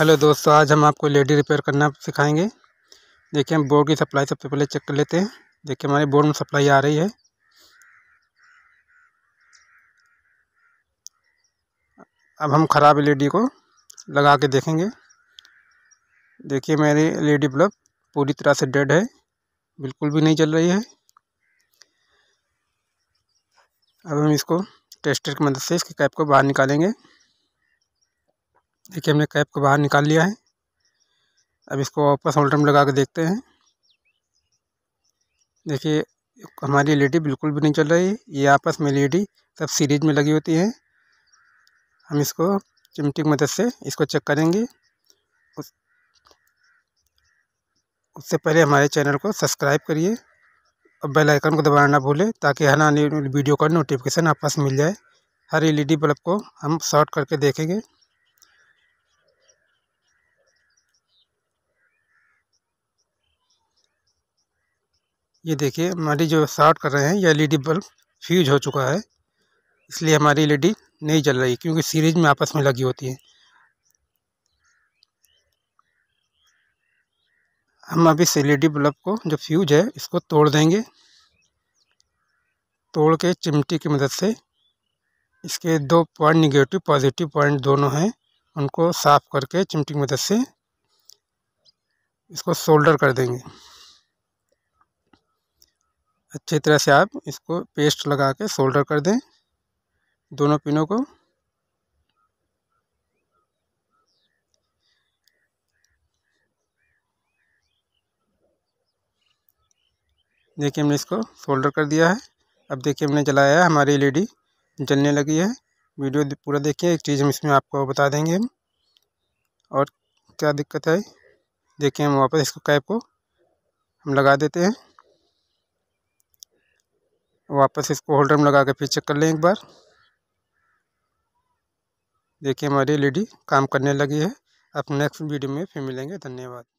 hello दोस्तों आज हम आपको एल रिपेयर करना सिखाएंगे देखिए हम बोर्ड की सप्लाई सबसे पहले चेक कर लेते हैं देखिए हमारे बोर्ड में सप्लाई आ रही है अब हम ख़राब एल को लगा के देखेंगे देखिए मेरी एल ई पूरी तरह से डेड है बिल्कुल भी नहीं चल रही है अब हम इसको टेस्टर की मदद से इसके कैप को बाहर निकालेंगे देखिए हमने कैप को बाहर निकाल लिया है अब इसको वापस होल्डर में लगा के देखते हैं देखिए हमारी एल बिल्कुल भी नहीं चल रही ये आपस में एल सब सीरीज में लगी होती है हम इसको चिमटी की मदद से इसको चेक करेंगे उस उससे पहले हमारे चैनल को सब्सक्राइब करिए और बेल आइकन को दबाना ना भूलें ताकि हर आने वीडियो का नोटिफिकेशन आपस मिल जाए हर एल बल्ब को हम शॉर्ट करके देखेंगे ये देखिए हमारी जो शॉर्ट कर रहे हैं ये एलईडी बल्ब फ्यूज हो चुका है इसलिए हमारी एलईडी नहीं जल रही क्योंकि सीरीज में आपस में लगी होती है हम अब इस एल बल्ब को जो फ्यूज है इसको तोड़ देंगे तोड़ के चिमटी की मदद से इसके दो पॉइंट निगेटिव पॉजिटिव पॉइंट दोनों हैं उनको साफ करके चिमटी की मदद से इसको सोल्डर कर देंगे अच्छी तरह से आप इसको पेस्ट लगा के सोल्डर कर दें दोनों पिनों को देखिए हमने इसको सोल्डर कर दिया है अब देखिए हमने जलाया है हमारी एलईडी जलने लगी है वीडियो पूरा देखिए एक चीज़ हम इसमें आपको बता देंगे हम और क्या दिक्कत है देखिए हम वापस इसको कैप को हम लगा देते हैं वापस इसको होल्डर में लगा के फिर चेक कर लें एक बार देखिए हमारी एल काम करने लगी है आप नेक्स्ट वीडियो में फिर मिलेंगे धन्यवाद